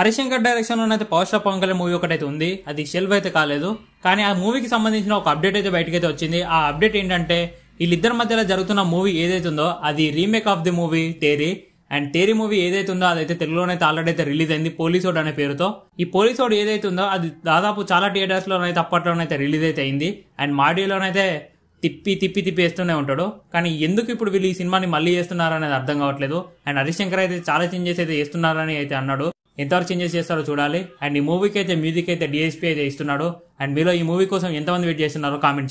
హరిశంకర్ లో అయితే power star Pawan Kalyan movie ఒకటైతే ఉంది అది షెల్ఫ్ అయితే కాలేదు కానీ ఆ మూవీకి సంబంధించిన ఒక అప్డేట్ అయితే బయటకైతే వచ్చింది ఆ అప్డేట్ ఏంటంటే వీళ్ళిద్దరి మధ్యలో జరుగుతున్న మూవీ ఏదైతే ఉందో అది remake of the movie Theri and Theri movie ఏదైతే ఉందో అదైతే తెలుగులోనైతే ఆల్రెడీ అయితే రిలీజ్ అయింది పోలీసోడ్ అనే పేరుతో ఈ పోలీసోడ్ ఏదైతే ఉందో అది దాదాపు చాలా థియేటర్స్ లోనైతే అప్పట్లోనైతే రిలీజ్ అయితే అయింది అండ్ మాడియోలోనైతే తిప్పి తిప్పి తిప్పి వేస్తూనే ఉంటాడు కానీ ఎందుకు ఇప్పుడు వీళ్ళు ఈ సినిమాని మళ్ళీ చేస్తున్నారు అనేది అర్థం కావట్లేదు అండ్ హరిశంకర్ అయితే చాలా చేంజెస్ అయితే చేస్తున్నారని అయితే అన్నాడు ఎంతవరకు చేంజెస్ చేస్తారో చూడాలి అండ్ ఈ మూవీకి అయితే మ్యూజిక్ అయితే డిఎస్పీ అయితే ఇస్తున్నాడు అండ్ మీలో ఈ మూవీ కోసం ఎంతమంది వెయిట్ చేస్తున్నారో కామెంట్